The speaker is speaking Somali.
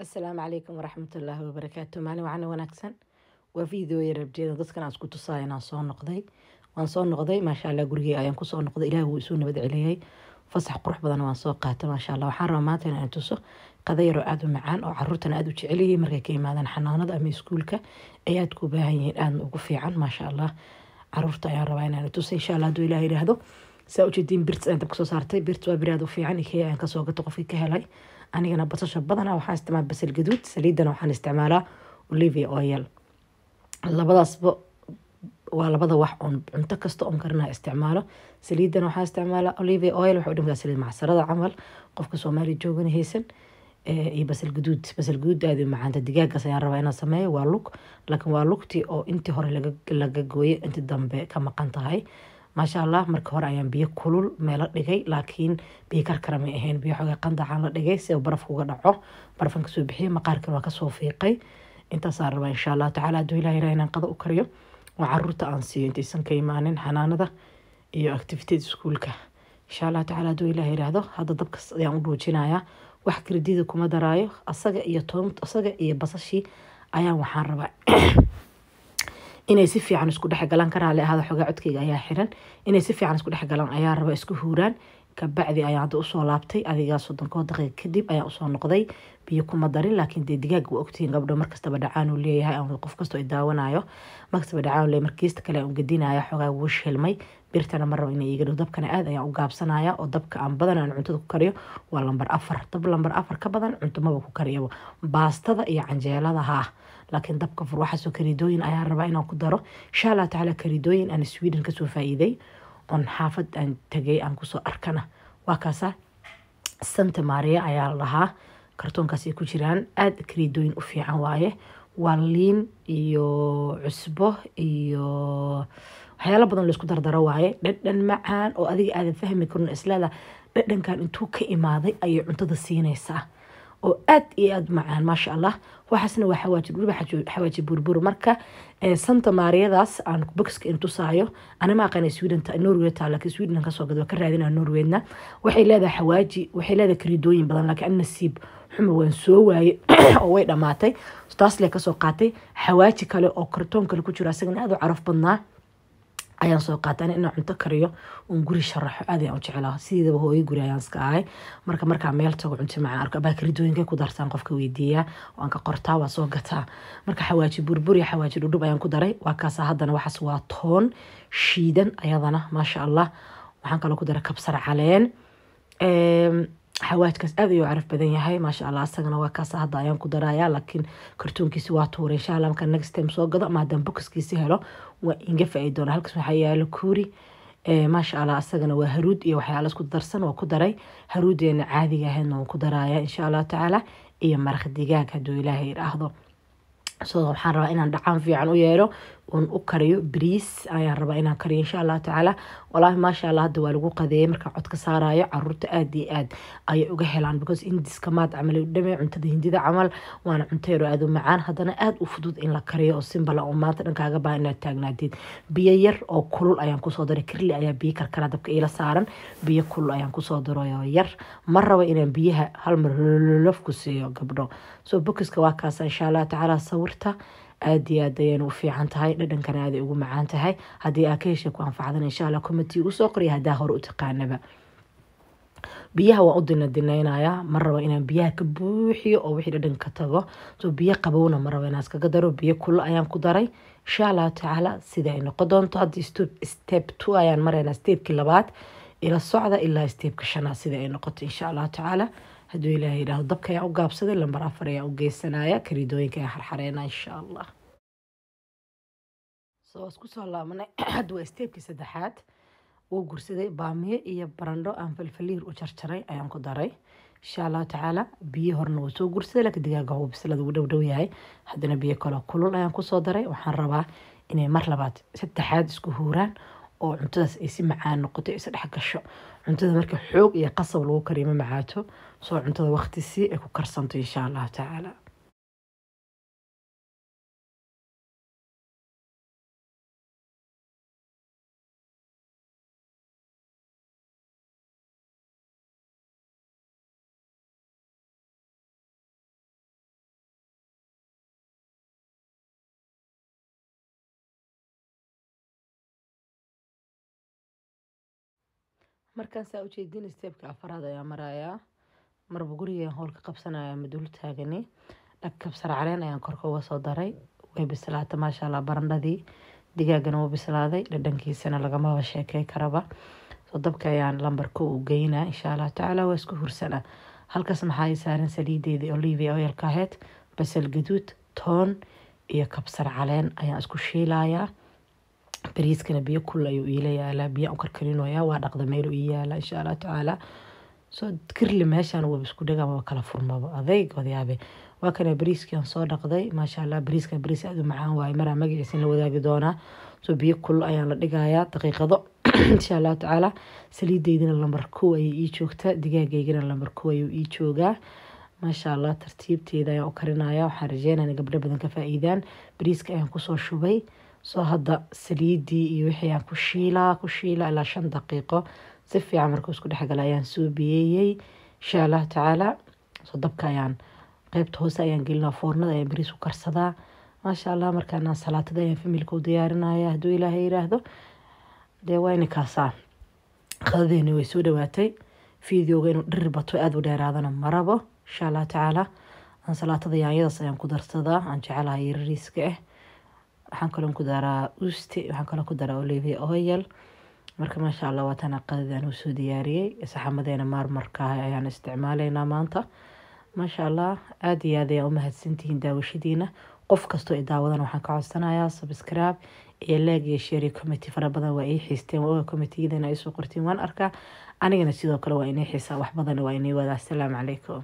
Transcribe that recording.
asalaamu calaykum waraxmatullaahi wabarakaatu maalin wacana wanaagsan waa video yar abjeeda dadkan aan isku tusaaya inaan soo noqday waan soo noqday maasha allah gurigey ayaan kusoo noqday ilaah wuu isoo nabad celiyay fasax qurux badan waan soo qaatay maasha allah waxaan rabaa maanta inaan tuso qada yaroo aada u macaan oo caruurtana aada u jecel markay ka yimaadaan xanaanada ama iskuulka ay aada ku baahan yihiin aadna ugu fiican maasha allah caruurta ayaan rabaa inaan tuso insha allah hadduu ilaah yidhaahdo saa ujeediin birt aan dabka soo saartay birt waa biraad u fiican ikea aan kasoo gato qofkii ka helay anigana basasha badanaa waxaan isticmaala basal gaduud saliidana waxaan isticmaalaa olivia oil labadaasba waa labada wax oon cunto kasta oon karinaa isticmaalo saliidana waxaa isticmaalaa olivia oil waxay udhimtaa saliid macsarada camal qofka soomaaliya joogana haysan iyo basal gaduud basal gaduud aad macaanta digaagaas ayaan rabaa inaan sameeyo waa lug laakiin waa lugtii oo intii hore laga gooyay intii dambe ka maqan tahay maasha allah marka hore ayaan biyo kulul meelo dhigay laakiin biyo karkara may ahayn biyo xooga qandacaan la dhigay si barafka uga dhaco barafan kasoo bixiyay maqaarkan waa kasoo fiiqay intaasaan rabaa insha allahu tacaala hadduu ilaha ilaha inaan qada u kariyo oo caruurta aan siiyo intaysan ka imaanin xanaanada iyo activities iskuulka insha allahu tacala hadduu ilaah yidhaahdo hadda dabkas ayaan u dhuujinayaa wax kardida kuma daraayo asaga iyo toom asaga iyo basashii ayaan waxaan rabaa inay si fiican isku dhex galaan ka raali ahaada xogaa codkayga ayaa xiran inay si fiican isku dhex galaan ayaa raba isku huuraan kabacdi ayaan hadda usoo laabtay adigaa soddon koo daqiiqa kadib ayaan usoo noqday biyo kuma darin laakiin dee digaag waa ogtihiin gabdho markastaba dhacaan uu leeyahay qof kastoo i markastaba dhacaan leeyahay markiista kale aan gadinaya xoogaa wuu shilmay birtana ma rabo inay iga dhow dabkana aad ayaan u gaabsanaya oo dabka aan badan aan cuntada ku kariyo waa lambar afar dab lambar afar ka badan cuntomaba ku kariyaba baastada iyo canjeelada haa laakiin dabka fur waxaasoo karidooyin ayaa rabaa inaan ku daro insha allah tacaala karidooyin aan sweden kasoo faa'iiday oon xaafad aan tagay aan kusoo arkana waa kaasa santa maria ayaa la dhahaa kartoonkaas ay ku jiraan aada kariidooyin u fiican waaye waa liin iyo cusbo iyo waxyaalo badan laisku dardaro waaye dhadhan macaan oo adiga aadan fahmi karin isleeda dhadhankan intuu ka imaaday ayay cuntada siinaysaa oo aad iyo aada macaan maasha allah waxaasna waa xawaaji burbur marka santa maariyadaas aan boxka in tusaayo ana ma aqaana swedenta norway taa laakiin sweden kasoo gad ka raadinaa norwayna waxay leedahay xawaaji waxay leedahay kariidooyin badan laakiin an nasiib xuma waan soo waaye oo way dhammaatay taas lee kasoo qaatay xawaaji kale oo kartoon kale ku jiro asagana aada u caraf badnaa ayaan soo qaata an inaan cunto kariyo uun guri sharaxo aad ayaan u sidiidaba hooyo guri ayaan iska ahay marka markaa meel tago cunto macaan arko baakaridooyinkay ku dartaan qofka weydiiyaa waan ka qortaa waa soo gataa marka xawaaji burbur iyo xawaaji dhudhub ayaan ku daray waa kaasa haddana waxaas waa toon shiidan ayadana maasha allah waxaan kaloo ku daray kabsar caleen xawaajkaas aad ayuu caraf badan yahay maasha allah isagana waa kaas hadda ayaan ku darayaa laakiin kartoonkiisi waa tuuray insha allah markaan next time soo gado ama bokiskiisi helo waa inga faa doona halkaas waxaa yaala kuuri maasha allah isagana waa haruud iyo waxyaala isku darsan waa ku daray haruudeena caadiga ahaydna waan ku darayaa insha allah tacaala iyo maraq digaag hadduu ilaahay idhaahdo so waxaan rabaa inaan dhacaan fiican u yeelo un u kariyo bariis ayaan rabaa inaan kariyo insha allahu tacaala walaahi maasha allah hadda waa lagu qadeeyay markaa cod ka caruurta aada iyo aad ayay uga helaan because indiska camal dhame cuntada hindida camal waana cunto yaro aad u macaan haddana aada u fudud in la kariyo oo simbala ah oo maanta dhankaaga baa inaad taagnaadid biyo yar oo kulul ayaan kusoo daray kirli ayaa biyo karkara dabka iila saaran biyo kulul ayaan kusoo darayo yar ma rabo inaan biyaha hal mar lolofku siiyo gabdho soo bokiska waa kaasa insha allahu tacaala sawir birta aada iyo aad ayayna u fiican tahay dhadhankana aaday ugu macaan tahay haddii aa ka heshay ku anfacdan insha allah commenti ugu qoraya haddaa hore u taqaanaba biyaha waan u dinadinaynaya ma rabo inaan biyaha ka buuxiyo oo wixii dhadhan ka tago so biyo qabowna ma rabo inaan iskaga daro biyo kulo ayaan ku daray insha allahu tacaala sida ay noqon doonto hadda step two ayaan maraynaa stepkii labaad ila socda ilaa stepka shanaad sida ay noqoto insha allahu tacaala hadduu ilaaha yidhaahdo dabka ayaa u gaabsaday lambar afar ayaa u geysanaya karidooyinka ayaa xarxareynaa insha allah so isku soo laabanay hadda waa steebkii saddexaad wuu gursaday baamiye iyo barandho aan falfaliir u jarjaray ayaan ku daray insha allahu tacaala biyo horna wuu soo gursaday laakiin digaaga huu bislada wuu dhowdhow yahay haddana biyo kaloo kulul ayaan kusoo daray waxaan rabaa inay mar labaad saddexaad isku huuraan oo cuntadaas ay si macaan noqoto isa dhex gasho cuntada marka xoog iyo qasab lagu kariyo ma macaato soo cuntada waqti si ay ku karsanto inshaa allahu tacaala markaan saa ujeedin steebka afaraad ayaa maraayaa marba guriga howl ka qabsanaya madul taagani dhanka kabsar caleen ayaan korka uga soo daray way bislaatay maasha allah barandhadii digaagana wuu bislaaday dhadhankiisana lagamaba sheekey karaba soo dabka ayaan lambarka u geynaa insha allah tacaala waa isku hursanaa halkaas maxaa ay saaran saliideedii olivia oyalka ahayd basal gaduud toon iyo kabsar caleen ayaan isku shiilayaa bariiskana biyo kul ayuu iila yaalaa biyo karkarinoya waa dhaqda meelu ii yaalaa insha allah tacaala soo kirli meeshaan waba isku dhagaan waba kala furmaba adayg wadayaabe waa kana bariiskan soo dhaqday maasha allah bariiska bariis aad u macaan waaye maraa magaciisan la wadaagi doonaa soo biyo kul ayaan la dhigayaa daqiiqado insha allah tacaala saliidaydina lambar kow ayay ii joogtaa digaageygana lambar kow ayuu ii joogaa maasha allah tartiibteeda ayaan u karinayaa waxaan rajeynayaa gabdho badan ka faa bariiska ayaan kusoo shubay soo hadda saliidii iyo wixii ku shiilaa ku shiila ilaa shan daqiiqo si fiican markuu isku dhexgala ayaan soo biyeeyey insha allahu tacaala soo dabka ayaan qeybta hoose ayaan gelinaa foornada ayaan beriis u karsadaa maasha allah markaana salaatada ayaan familka u diyaarinaya hadduu ilaahay yiraahdo dee waa inikaasaa qadadeeni way soo dhawaatay fideoga inuu dhiri bato aada u dheeraadana ma insha allahu tacaala aan salaatada yaanyadaas ayaan ku darsadaa aan jecelahay yarariiska ah eh waxaan kaloo ku daraa usti waxaan kaloo ku daraa olivia oyal marka maasha allah waa tana qadadaan uu diyaariyey saxamadeena maarmarkaaha ayaan isticmaaleynaa maanta maasha allah aada iyo aad ayaa u mahadsantihiin daawashadiina qof kastoo ay daawadan waxaan ka codsanayaa subscribe iyo leeg iyo sheer iyo committee fara badan waa ii xiisteen waa committeeyadana ay soo qortiin waan arkaa anigana sidoo kale waa inii xiisaa wax badan waa inii wadaa asalaamu calaykum